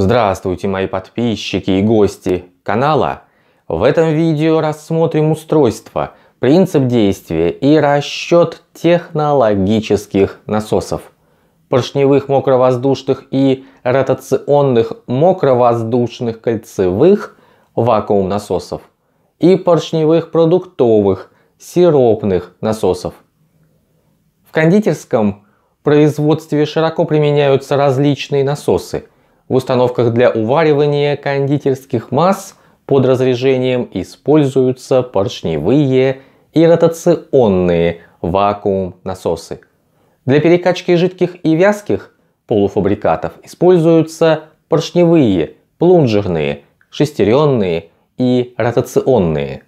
Здравствуйте, мои подписчики и гости канала. В этом видео рассмотрим устройство, принцип действия и расчет технологических насосов. Поршневых мокровоздушных и ротационных мокровоздушных кольцевых вакуум насосов и поршневых продуктовых сиропных насосов. В кондитерском производстве широко применяются различные насосы – в установках для уваривания кондитерских масс под разрежением используются поршневые и ротационные вакуум-насосы. Для перекачки жидких и вязких полуфабрикатов используются поршневые, плунжерные, шестеренные и ротационные.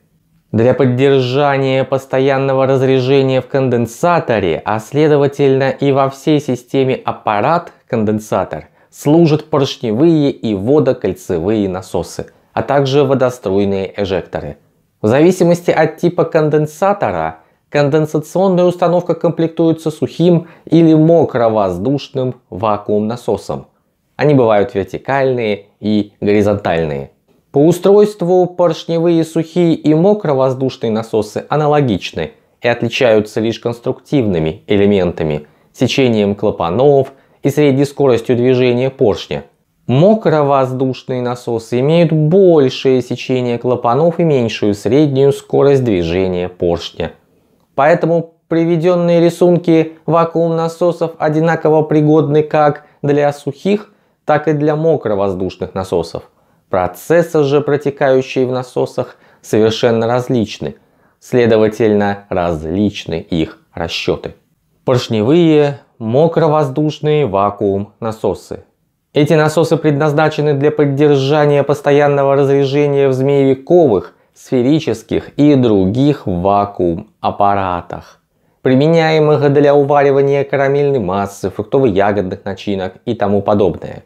Для поддержания постоянного разрежения в конденсаторе, а следовательно и во всей системе аппарат-конденсатор, служат поршневые и водокольцевые насосы, а также водоструйные эжекторы. В зависимости от типа конденсатора, конденсационная установка комплектуется сухим или мокровоздушным вакуум-насосом. Они бывают вертикальные и горизонтальные. По устройству поршневые сухие и мокровоздушные насосы аналогичны и отличаются лишь конструктивными элементами, сечением клапанов, и средней скоростью движения поршня. Мокровоздушные насосы имеют большее сечение клапанов и меньшую среднюю скорость движения поршня. Поэтому приведенные рисунки вакуум-насосов одинаково пригодны как для сухих, так и для мокровоздушных насосов. Процессы же, протекающие в насосах, совершенно различны, следовательно, различны их расчеты. Поршневые мокровоздушные вакуум-насосы. Эти насосы предназначены для поддержания постоянного разрежения в змеевиковых, сферических и других вакуум-аппаратах, применяемых для уваривания карамельной массы, фруктово-ягодных начинок и тому подобное.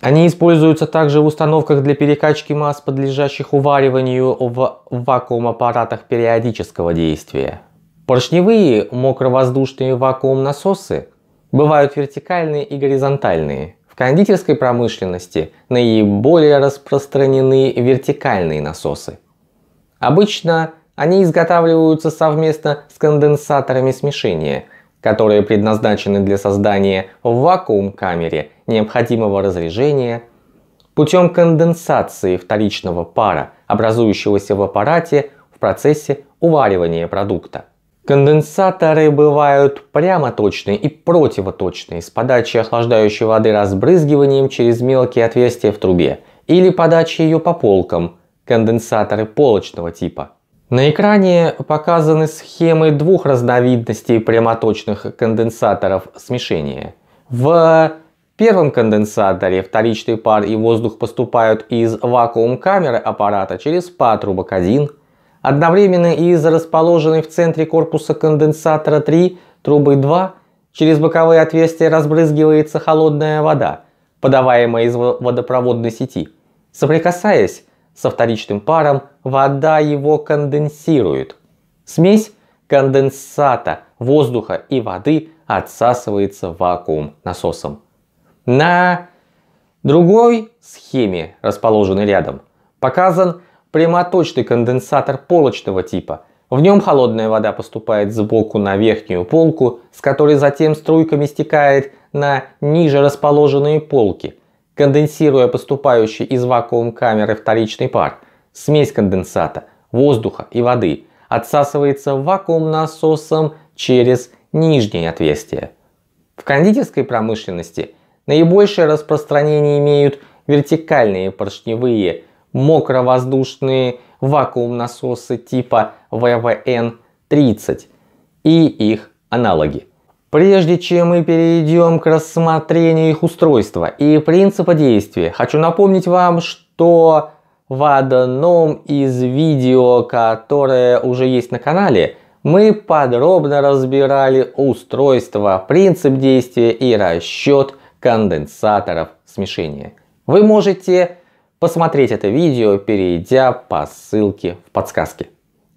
Они используются также в установках для перекачки масс, подлежащих увариванию в вакуум-аппаратах периодического действия. Поршневые мокровоздушные вакуум-насосы Бывают вертикальные и горизонтальные. В кондитерской промышленности наиболее распространены вертикальные насосы. Обычно они изготавливаются совместно с конденсаторами смешения, которые предназначены для создания в вакуум-камере необходимого разрежения путем конденсации вторичного пара, образующегося в аппарате в процессе уваривания продукта. Конденсаторы бывают прямоточные и противоточные, с подачей охлаждающей воды разбрызгиванием через мелкие отверстия в трубе или подачей ее по полкам, конденсаторы полочного типа. На экране показаны схемы двух разновидностей прямоточных конденсаторов смешения. В первом конденсаторе вторичный пар и воздух поступают из вакуум-камеры аппарата через патрубок 1, Одновременно из расположенной в центре корпуса конденсатора 3 трубы 2 через боковые отверстия разбрызгивается холодная вода, подаваемая из водопроводной сети. Соприкасаясь со вторичным паром, вода его конденсирует. Смесь конденсата воздуха и воды отсасывается вакуум насосом. На другой схеме, расположенной рядом, показан прямоточный конденсатор полочного типа. В нем холодная вода поступает сбоку на верхнюю полку, с которой затем струйками стекает на ниже расположенные полки, конденсируя поступающий из вакуум камеры вторичный пар. Смесь конденсата, воздуха и воды отсасывается вакуум-насосом через нижнее отверстие. В кондитерской промышленности наибольшее распространение имеют вертикальные поршневые мокровоздушные вакуум-насосы типа ВВН-30 и их аналоги. Прежде чем мы перейдем к рассмотрению их устройства и принципа действия, хочу напомнить вам, что в одном из видео, которое уже есть на канале, мы подробно разбирали устройство, принцип действия и расчет конденсаторов смешения. Вы можете посмотреть это видео, перейдя по ссылке в подсказке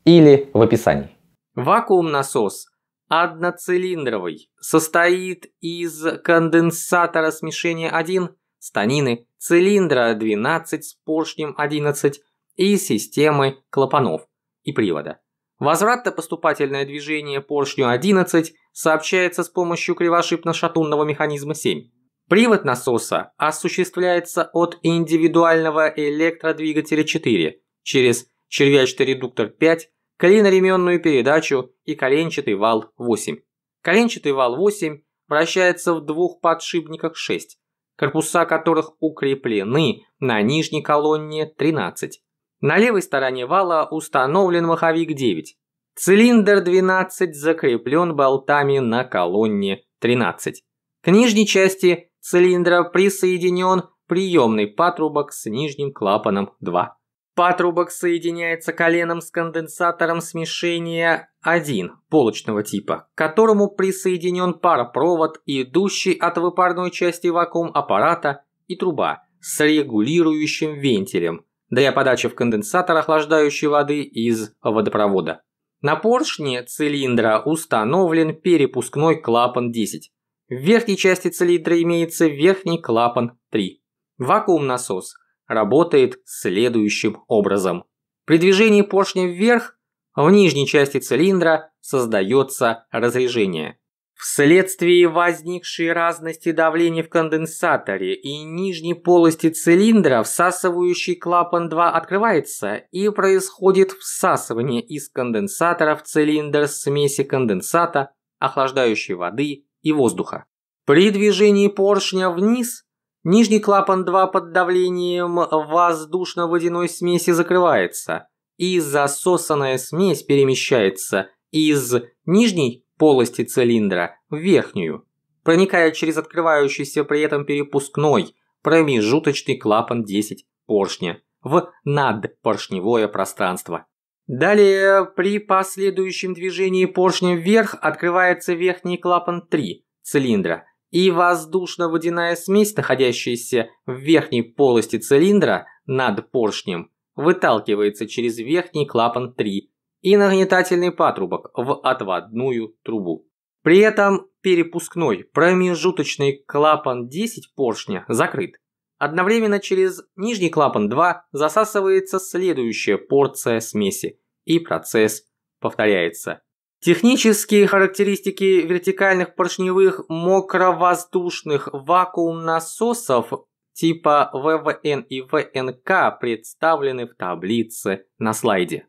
или в описании. Вакуум-насос одноцилиндровый состоит из конденсатора смешения 1, станины, цилиндра 12 с поршнем 11 и системы клапанов и привода. Возвратно-поступательное движение поршню 11 сообщается с помощью кривошипно-шатунного механизма 7. Привод насоса осуществляется от индивидуального электродвигателя 4 через червячный редуктор 5, клиноременную передачу и коленчатый вал 8. Коленчатый вал 8 вращается в двух подшипниках 6, корпуса которых укреплены на нижней колонне 13. На левой стороне вала установлен маховик 9. Цилиндр 12 закреплен болтами на колонне 13. К нижней части цилиндра присоединен приемный патрубок с нижним клапаном 2. Патрубок соединяется коленом с конденсатором смешения 1 полочного типа, к которому присоединен паропровод, идущий от выпарной части вакуум аппарата и труба с регулирующим вентилем для подачи в конденсатор охлаждающей воды из водопровода. На поршне цилиндра установлен перепускной клапан 10, в верхней части цилиндра имеется верхний клапан 3. Вакуум-насос работает следующим образом. При движении поршня вверх в нижней части цилиндра создается разрежение. Вследствие возникшей разности давления в конденсаторе и нижней полости цилиндра всасывающий клапан 2 открывается и происходит всасывание из конденсатора в цилиндр смеси конденсата, охлаждающей воды и воздуха. При движении поршня вниз нижний клапан 2 под давлением воздушно-водяной смеси закрывается, и засосанная смесь перемещается из нижней полости цилиндра в верхнюю, проникая через открывающийся при этом перепускной промежуточный клапан 10 поршня в надпоршневое пространство. Далее при последующем движении поршня вверх открывается верхний клапан 3 цилиндра, и воздушно-водяная смесь, находящаяся в верхней полости цилиндра над поршнем, выталкивается через верхний клапан 3 и нагнетательный патрубок в отводную трубу. При этом перепускной промежуточный клапан 10 поршня закрыт. Одновременно через нижний клапан 2 засасывается следующая порция смеси и процесс повторяется. Технические характеристики вертикальных поршневых мокровоздушных вакуум-насосов типа ВВН и ВНК представлены в таблице на слайде.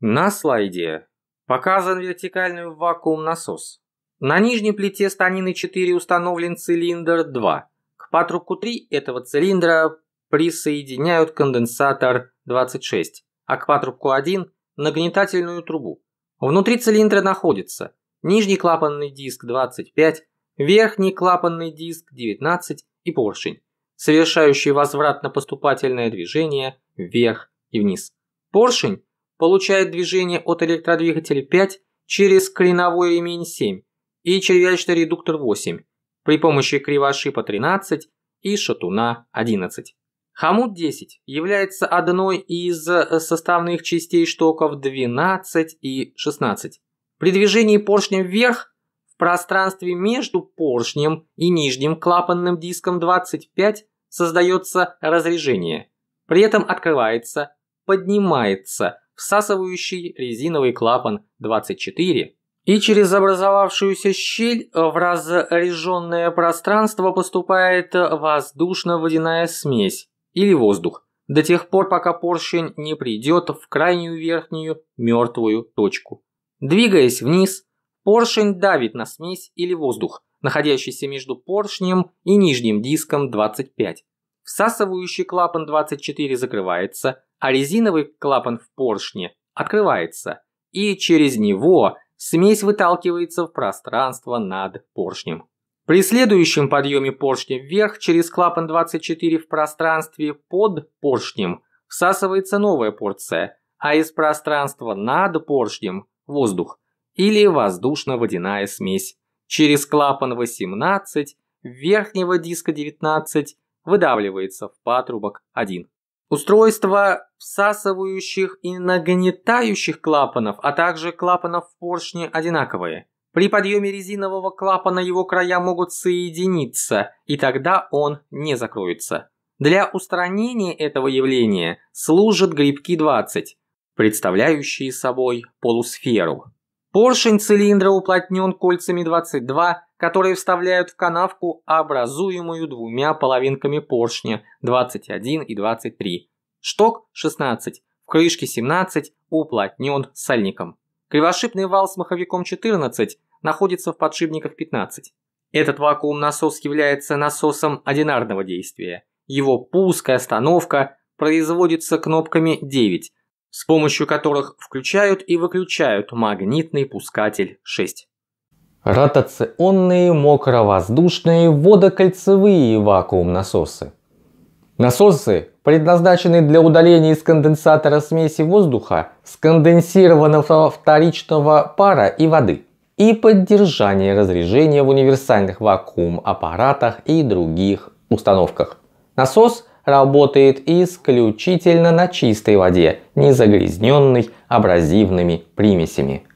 На слайде показан вертикальный вакуум-насос. На нижней плите станины 4 установлен цилиндр 2. К патрубку 3 этого цилиндра присоединяют конденсатор 26 акватрубку-1 нагнетательную трубу. Внутри цилиндра находится нижний клапанный диск 25, верхний клапанный диск 19 и поршень, совершающий возвратно-поступательное движение вверх и вниз. Поршень получает движение от электродвигателя 5 через креновой ремень 7 и червячный редуктор 8 при помощи кривошипа 13 и шатуна 11. Хамут 10 является одной из э, составных частей штоков 12 и 16. При движении поршнем вверх в пространстве между поршнем и нижним клапанным диском 25 создается разрежение. При этом открывается, поднимается всасывающий резиновый клапан 24 и через образовавшуюся щель в разреженное пространство поступает воздушно-водяная смесь, или воздух, до тех пор, пока поршень не придет в крайнюю верхнюю мертвую точку. Двигаясь вниз, поршень давит на смесь или воздух, находящийся между поршнем и нижним диском 25. Всасывающий клапан 24 закрывается, а резиновый клапан в поршне открывается, и через него смесь выталкивается в пространство над поршнем. При следующем подъеме поршня вверх через клапан 24 в пространстве под поршнем всасывается новая порция, а из пространства над поршнем – воздух или воздушно-водяная смесь. Через клапан 18 верхнего диска 19 выдавливается в патрубок 1. Устройства всасывающих и нагнетающих клапанов, а также клапанов в поршне одинаковые – при подъеме резинового клапана его края могут соединиться, и тогда он не закроется. Для устранения этого явления служат грибки 20, представляющие собой полусферу. Поршень цилиндра уплотнен кольцами 22, которые вставляют в канавку, образуемую двумя половинками поршня 21 и 23. Шток 16, в крышке 17 уплотнен сальником. Кривошипный вал с маховиком 14 находится в подшипниках 15. Этот вакуум-насос является насосом одинарного действия. Его пуск и остановка производится кнопками 9, с помощью которых включают и выключают магнитный пускатель 6. Ротационные, мокровоздушные, водокольцевые вакуум-насосы. Насосы, предназначенные для удаления из конденсатора смеси воздуха, сконденсированного вторичного пара и воды и поддержания разрежения в универсальных вакуум-аппаратах и других установках. Насос работает исключительно на чистой воде, не загрязненной абразивными примесями.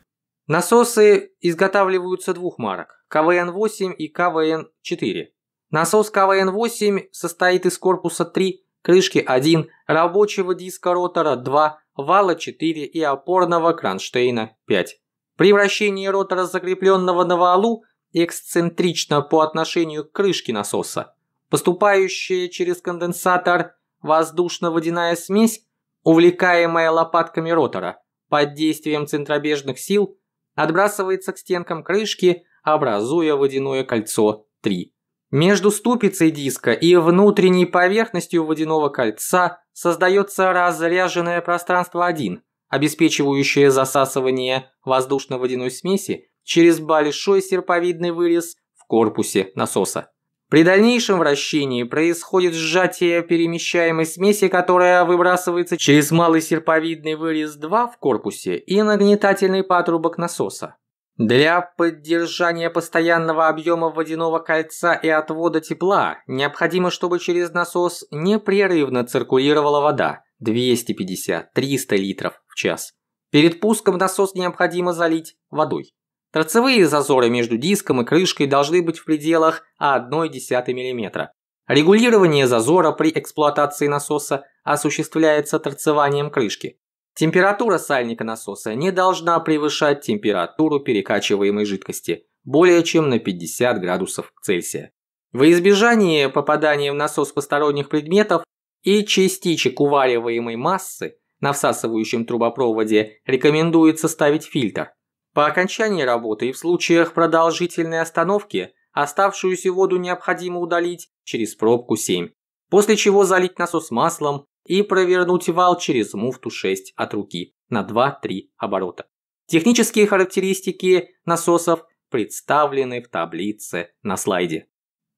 Насосы изготавливаются двух марок – КВН-8 и КВН-4. Насос КВН-8 состоит из корпуса 3, крышки 1, рабочего диска ротора 2, вала 4 и опорного кронштейна 5. При вращении ротора, закрепленного на валу, эксцентрично по отношению к крышке насоса, поступающая через конденсатор воздушно-водяная смесь, увлекаемая лопатками ротора, под действием центробежных сил, отбрасывается к стенкам крышки, образуя водяное кольцо 3. Между ступицей диска и внутренней поверхностью водяного кольца создается разряженное пространство 1, обеспечивающее засасывание воздушно-водяной смеси через большой серповидный вырез в корпусе насоса. При дальнейшем вращении происходит сжатие перемещаемой смеси, которая выбрасывается через малый серповидный вырез 2 в корпусе и нагнетательный патрубок насоса. Для поддержания постоянного объема водяного кольца и отвода тепла необходимо, чтобы через насос непрерывно циркулировала вода 250-300 литров в час. Перед пуском насос необходимо залить водой. Торцевые зазоры между диском и крышкой должны быть в пределах 1,1 мм. Регулирование зазора при эксплуатации насоса осуществляется торцеванием крышки. Температура сальника насоса не должна превышать температуру перекачиваемой жидкости более чем на 50 градусов Цельсия. Во избежание попадания в насос посторонних предметов и частичек увариваемой массы на всасывающем трубопроводе рекомендуется ставить фильтр. По окончании работы и в случаях продолжительной остановки оставшуюся воду необходимо удалить через пробку 7, после чего залить насос маслом и провернуть вал через муфту 6 от руки на 2-3 оборота. Технические характеристики насосов представлены в таблице на слайде.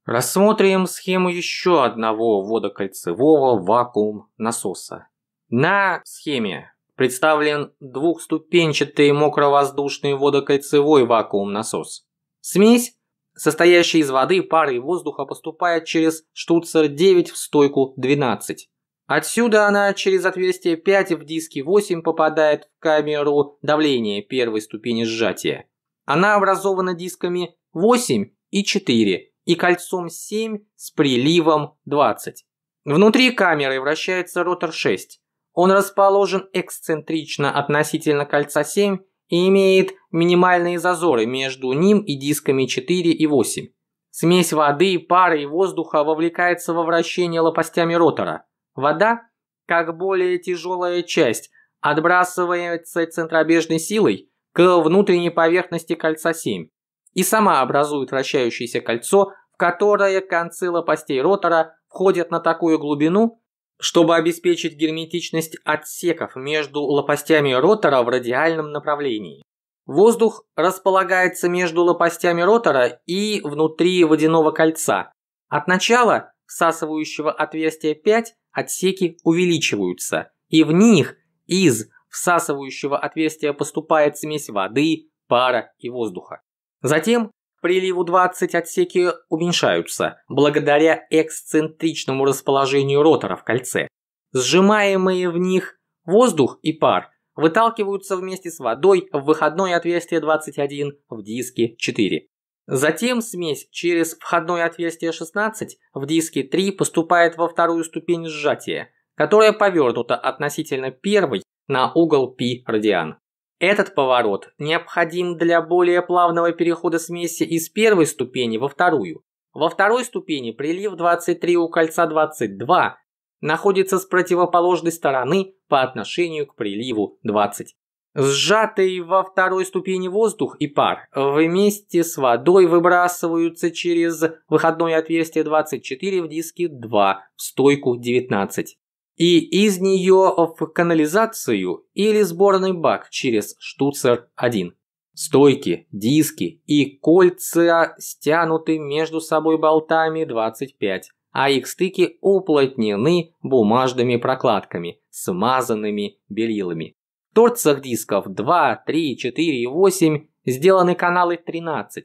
Рассмотрим схему еще одного водокольцевого вакуум-насоса. На схеме представлен двухступенчатый мокровоздушный водокольцевой вакуум-насос. Смесь, состоящая из воды, пары и воздуха, поступает через штуцер 9 в стойку 12. Отсюда она через отверстие 5 в диске 8 попадает в камеру давления первой ступени сжатия. Она образована дисками 8 и 4 и кольцом 7 с приливом 20. Внутри камеры вращается ротор 6. Он расположен эксцентрично относительно кольца 7 и имеет минимальные зазоры между ним и дисками 4 и 8. Смесь воды, пары и воздуха вовлекается во вращение лопастями ротора – Вода, как более тяжелая часть, отбрасывается центробежной силой к внутренней поверхности кольца 7 и сама образует вращающееся кольцо, в которое концы лопастей ротора входят на такую глубину, чтобы обеспечить герметичность отсеков между лопастями ротора в радиальном направлении. Воздух располагается между лопастями ротора и внутри водяного кольца. От начала всасывающего отверстия 5 отсеки увеличиваются, и в них из всасывающего отверстия поступает смесь воды, пара и воздуха. Затем к приливу 20 отсеки уменьшаются благодаря эксцентричному расположению ротора в кольце. Сжимаемые в них воздух и пар выталкиваются вместе с водой в выходное отверстие 21 в диске 4. Затем смесь через входное отверстие 16 в диске 3 поступает во вторую ступень сжатия, которая повернута относительно первой на угол π радиан. Этот поворот необходим для более плавного перехода смеси из первой ступени во вторую. Во второй ступени прилив 23 у кольца 22 находится с противоположной стороны по отношению к приливу 20. Сжатый во второй ступени воздух и пар вместе с водой выбрасываются через выходное отверстие 24 в диске 2 в стойку 19. И из нее в канализацию или сборный бак через штуцер 1. Стойки, диски и кольца стянуты между собой болтами 25, а их стыки уплотнены бумажными прокладками, смазанными белилами торцах дисков 2, 3, 4 и 8 сделаны каналы 13.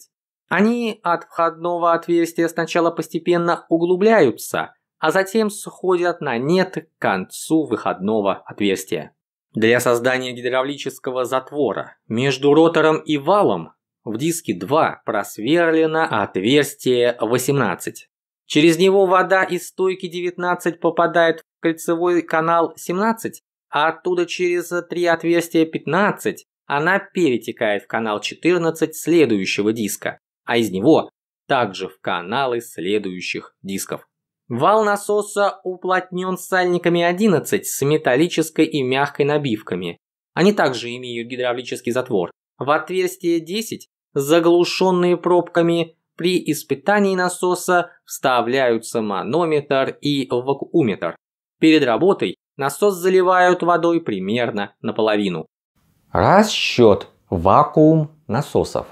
Они от входного отверстия сначала постепенно углубляются, а затем сходят на нет к концу выходного отверстия. Для создания гидравлического затвора между ротором и валом в диске 2 просверлено отверстие 18. Через него вода из стойки 19 попадает в кольцевой канал 17, а оттуда через э, три отверстия 15 она перетекает в канал 14 следующего диска, а из него также в каналы следующих дисков. Вал насоса уплотнен сальниками 11 с металлической и мягкой набивками. Они также имеют гидравлический затвор. В отверстие 10, заглушенные пробками, при испытании насоса вставляются манометр и вакууметр. Перед работой Насос заливают водой примерно наполовину. Расчет вакуум насосов.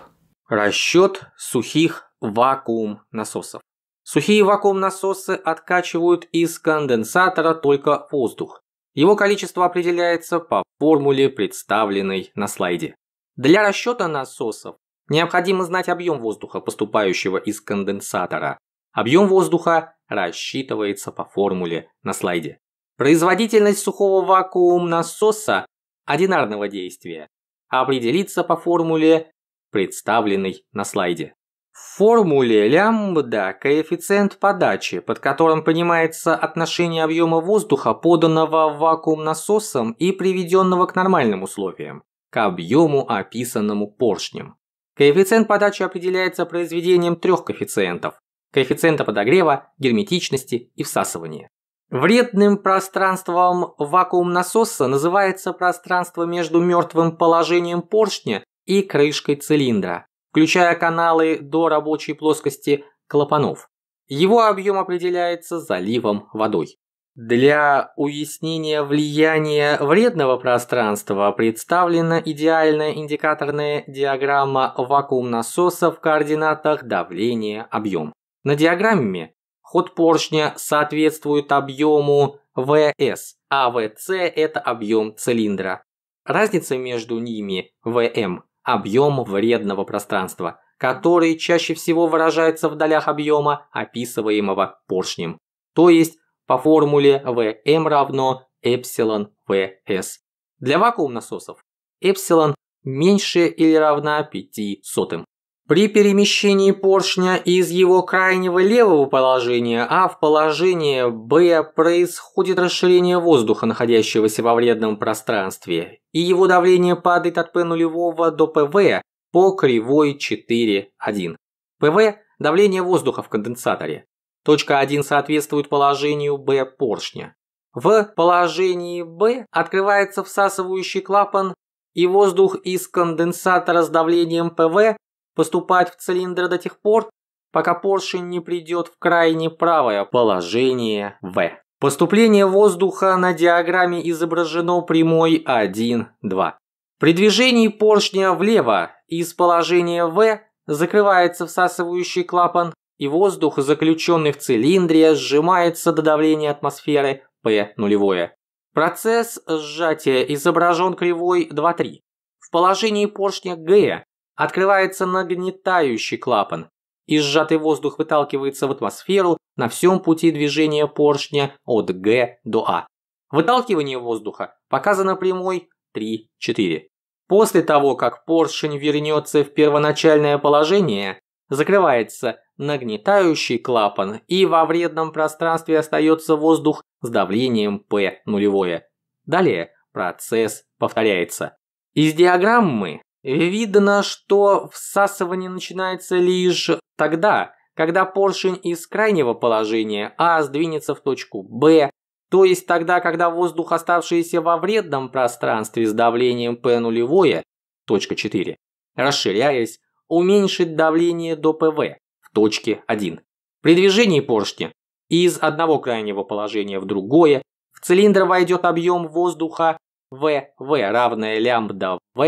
Расчет сухих вакуум насосов. Сухие вакуум-насосы откачивают из конденсатора только воздух. Его количество определяется по формуле, представленной на слайде. Для расчета насосов необходимо знать объем воздуха, поступающего из конденсатора. Объем воздуха рассчитывается по формуле на слайде. Производительность сухого вакуум-насоса одинарного действия определится по формуле, представленной на слайде. В формуле лямбда коэффициент подачи, под которым понимается отношение объема воздуха, поданного вакуум-насосом и приведенного к нормальным условиям, к объему, описанному поршнем. Коэффициент подачи определяется произведением трех коэффициентов – коэффициента подогрева, герметичности и всасывания. Вредным пространством вакуум-насоса называется пространство между мертвым положением поршня и крышкой цилиндра, включая каналы до рабочей плоскости клапанов. Его объем определяется заливом водой. Для уяснения влияния вредного пространства представлена идеальная индикаторная диаграмма вакуум-насоса в координатах давления-объем. На диаграмме Ход поршня соответствует объему ВС, а ВС – это объем цилиндра. Разница между ними – ВМ – объем вредного пространства, который чаще всего выражается в долях объема, описываемого поршнем. То есть по формуле ВМ равно эпсилон ВС. Для вакуум-насосов эпсилон меньше или равна 5 сотым. При перемещении поршня из его крайнего левого положения А в положение Б происходит расширение воздуха, находящегося во вредном пространстве, и его давление падает от П нулевого до ПВ по кривой 4,1. ПВ – давление воздуха в конденсаторе. Точка 1 соответствует положению Б поршня. В положении Б открывается всасывающий клапан, и воздух из конденсатора с давлением ПВ поступать в цилиндр до тех пор, пока поршень не придет в крайне правое положение В. Поступление воздуха на диаграмме изображено прямой 1, 2. При движении поршня влево из положения В закрывается всасывающий клапан, и воздух, заключенный в цилиндре, сжимается до давления атмосферы P нулевое. Процесс сжатия изображен кривой 2-3. В положении поршня Г Открывается нагнетающий клапан, и сжатый воздух выталкивается в атмосферу на всем пути движения поршня от Г до А. Выталкивание воздуха показано прямой 3-4. После того, как поршень вернется в первоначальное положение, закрывается нагнетающий клапан и во вредном пространстве остается воздух с давлением P нулевое. Далее процесс повторяется. Из диаграммы Видно, что всасывание начинается лишь тогда, когда поршень из крайнего положения А сдвинется в точку Б, то есть тогда, когда воздух, оставшийся во вредном пространстве с давлением P нулевое, точка 4, расширяясь, уменьшит давление до ПВ в точке 1. При движении поршня из одного крайнего положения в другое в цилиндр войдет объем воздуха ВВ равное лямбда В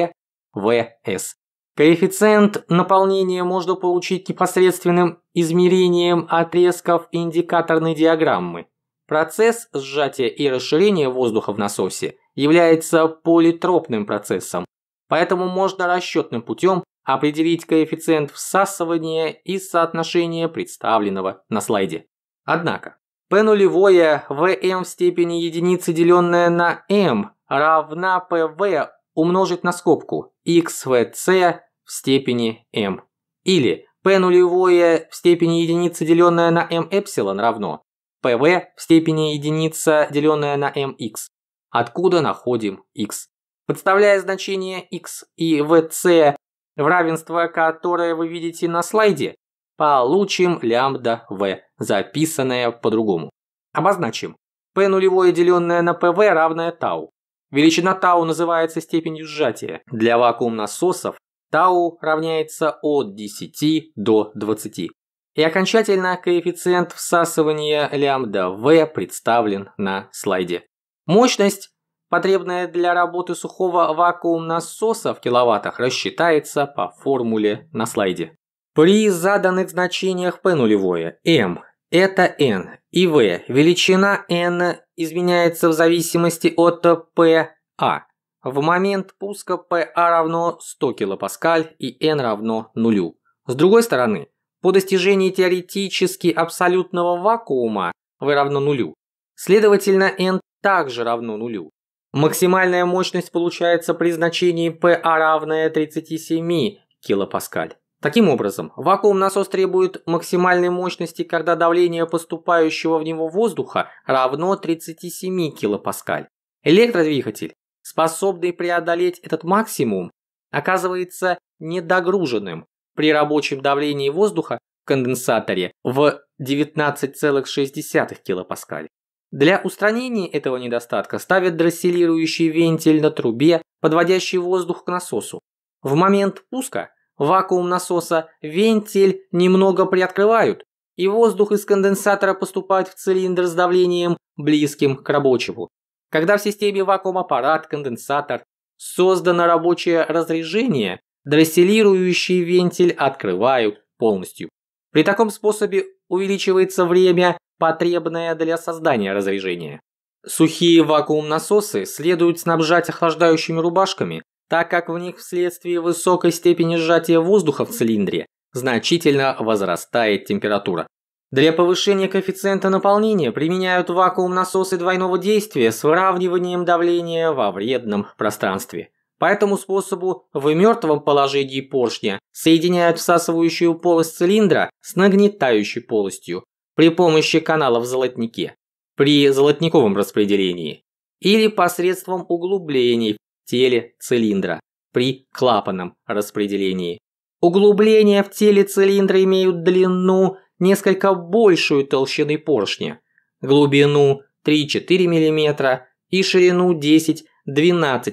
ВС. Коэффициент наполнения можно получить непосредственным измерением отрезков индикаторной диаграммы. Процесс сжатия и расширения воздуха в насосе является политропным процессом, поэтому можно расчетным путем определить коэффициент всасывания и соотношение представленного на слайде. Однако, P нулевое Vm в степени единицы, деленное на m, равна PV умножить на скобку xvc в степени m. Или p нулевое в степени единицы, деленное на m эпсилон равно pv в степени единица, деленное на mx, откуда находим x. Подставляя значение x и vc в равенство, которое вы видите на слайде, получим лямбда v, записанное по-другому. Обозначим p нулевое деленное на pv равное тау. Величина тау называется степенью сжатия. Для вакуум-насосов тау равняется от 10 до 20. И окончательно коэффициент всасывания лямбда В представлен на слайде. Мощность, потребная для работы сухого вакуум-насоса в киловаттах, рассчитается по формуле на слайде. При заданных значениях P нулевое, M это n и v. Величина n изменяется в зависимости от PA. А. В момент пуска PA а равно 100 кПа и n равно нулю. С другой стороны, по достижении теоретически абсолютного вакуума v равно нулю. Следовательно, n также равно нулю. Максимальная мощность получается при значении PA а равное 37 килопаскаль. Таким образом, вакуум-насос требует максимальной мощности, когда давление поступающего в него воздуха равно 37 килопаскаль. Электродвигатель, способный преодолеть этот максимум, оказывается недогруженным при рабочем давлении воздуха в конденсаторе в 19,6 килопаскаль. Для устранения этого недостатка ставят дросселирующий вентиль на трубе, подводящий воздух к насосу. В момент пуска – Вакуум насоса, вентиль немного приоткрывают, и воздух из конденсатора поступает в цилиндр с давлением, близким к рабочему. Когда в системе вакуум-аппарат, конденсатор, создано рабочее разрежение, дросселирующий вентиль открывают полностью. При таком способе увеличивается время, потребное для создания разрежения. Сухие вакуум-насосы следует снабжать охлаждающими рубашками, так как в них вследствие высокой степени сжатия воздуха в цилиндре значительно возрастает температура. Для повышения коэффициента наполнения применяют вакуум-насосы двойного действия с выравниванием давления во вредном пространстве. По этому способу в мертвом положении поршня соединяют всасывающую полость цилиндра с нагнетающей полостью при помощи канала в золотнике при золотниковом распределении или посредством углублений теле цилиндра при клапанном распределении. Углубления в теле цилиндра имеют длину несколько большую толщины поршня, глубину 3-4 мм и ширину 10-12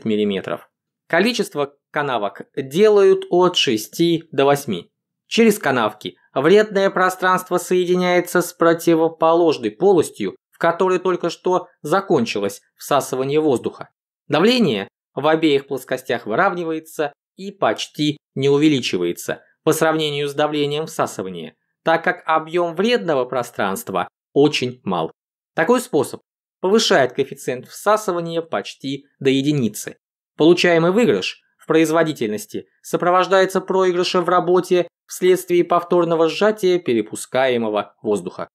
мм. Количество канавок делают от 6 до 8. Через канавки вредное пространство соединяется с противоположной полостью, в которой только что закончилось всасывание воздуха. Давление в обеих плоскостях выравнивается и почти не увеличивается по сравнению с давлением всасывания, так как объем вредного пространства очень мал. Такой способ повышает коэффициент всасывания почти до единицы. Получаемый выигрыш в производительности сопровождается проигрышем в работе вследствие повторного сжатия перепускаемого воздуха.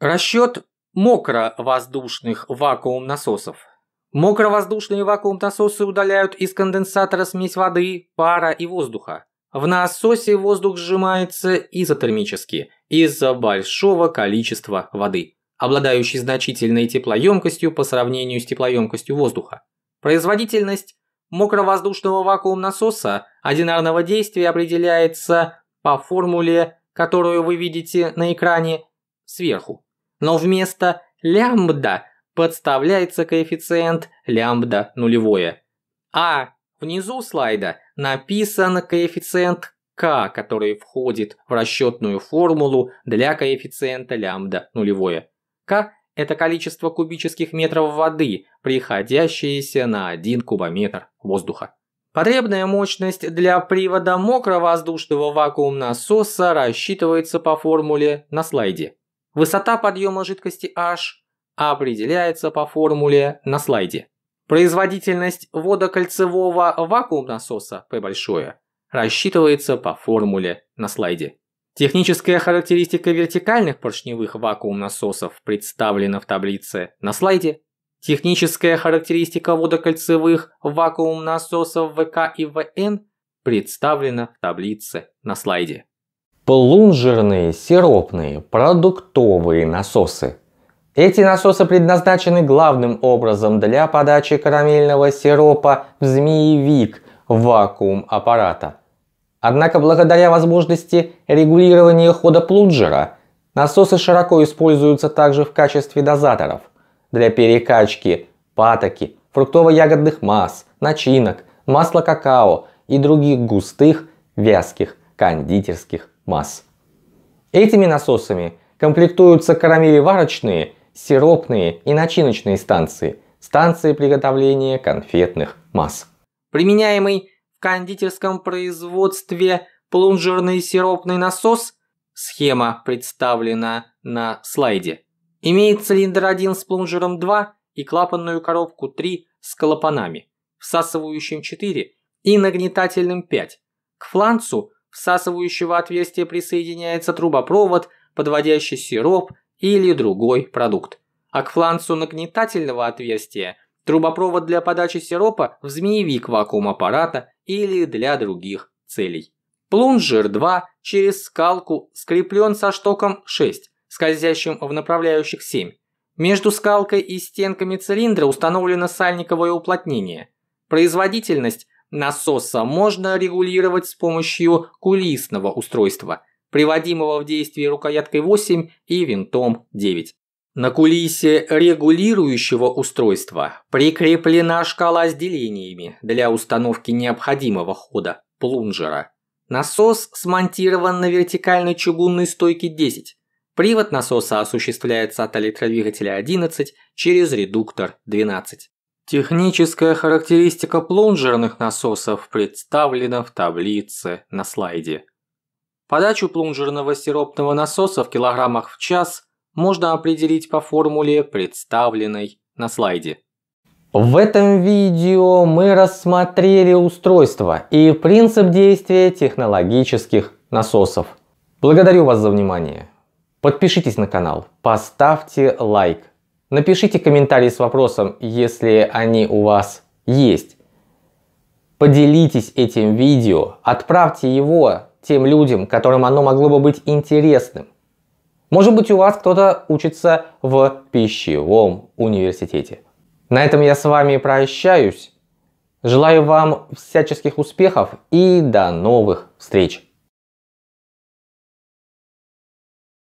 Расчет воздушных вакуум-насосов Мокровоздушные вакуум-насосы удаляют из конденсатора смесь воды, пара и воздуха. В насосе воздух сжимается изотермически из-за большого количества воды, обладающей значительной теплоемкостью по сравнению с теплоемкостью воздуха. Производительность мокровоздушного вакуум-насоса одинарного действия определяется по формуле, которую вы видите на экране, сверху. Но вместо лямбда подставляется коэффициент лямбда нулевое. А внизу слайда написан коэффициент k, который входит в расчетную формулу для коэффициента лямбда нулевое. k – это количество кубических метров воды, приходящееся на 1 кубометр воздуха. Потребная мощность для привода мокровоздушного вакуум-насоса рассчитывается по формуле на слайде. Высота подъема жидкости H определяется по формуле на слайде. Производительность водокольцевого вакуум-насоса P большое рассчитывается по формуле на слайде. Техническая характеристика вертикальных поршневых вакуум-насосов представлена в таблице на слайде. Техническая характеристика водокольцевых вакуум-насосов ВК и ВН представлена в таблице на слайде. Плунжерные, сиропные, продуктовые насосы эти насосы предназначены главным образом для подачи карамельного сиропа в змеевик вакуум аппарата. Однако благодаря возможности регулирования хода плунжера, насосы широко используются также в качестве дозаторов для перекачки, патоки, фруктово-ягодных масс, начинок, масла какао и других густых, вязких, кондитерских масс. Этими насосами комплектуются карамели варочные сиропные и начиночные станции, станции приготовления конфетных масс. Применяемый в кондитерском производстве плунжерный сиропный насос, схема представлена на слайде, имеет цилиндр 1 с плунжером 2 и клапанную коробку 3 с клапанами, всасывающим 4 и нагнетательным 5. К фланцу всасывающего отверстия присоединяется трубопровод, подводящий сироп или другой продукт. А к фланцу нагнетательного отверстия – трубопровод для подачи сиропа в змеевик вакуум-аппарата или для других целей. Плунжер 2 через скалку скреплен со штоком 6, скользящим в направляющих 7. Между скалкой и стенками цилиндра установлено сальниковое уплотнение. Производительность насоса можно регулировать с помощью кулисного устройства – приводимого в действие рукояткой 8 и винтом 9. На кулисе регулирующего устройства прикреплена шкала с делениями для установки необходимого хода плунжера. Насос смонтирован на вертикальной чугунной стойке 10. Привод насоса осуществляется от электродвигателя 11 через редуктор 12. Техническая характеристика плунжерных насосов представлена в таблице на слайде. Подачу плунжерного сиропного насоса в килограммах в час можно определить по формуле, представленной на слайде. В этом видео мы рассмотрели устройство и принцип действия технологических насосов. Благодарю вас за внимание. Подпишитесь на канал, поставьте лайк, напишите комментарий с вопросом, если они у вас есть. Поделитесь этим видео, отправьте его тем людям, которым оно могло бы быть интересным. Может быть, у вас кто-то учится в пищевом университете. На этом я с вами прощаюсь. Желаю вам всяческих успехов и до новых встреч!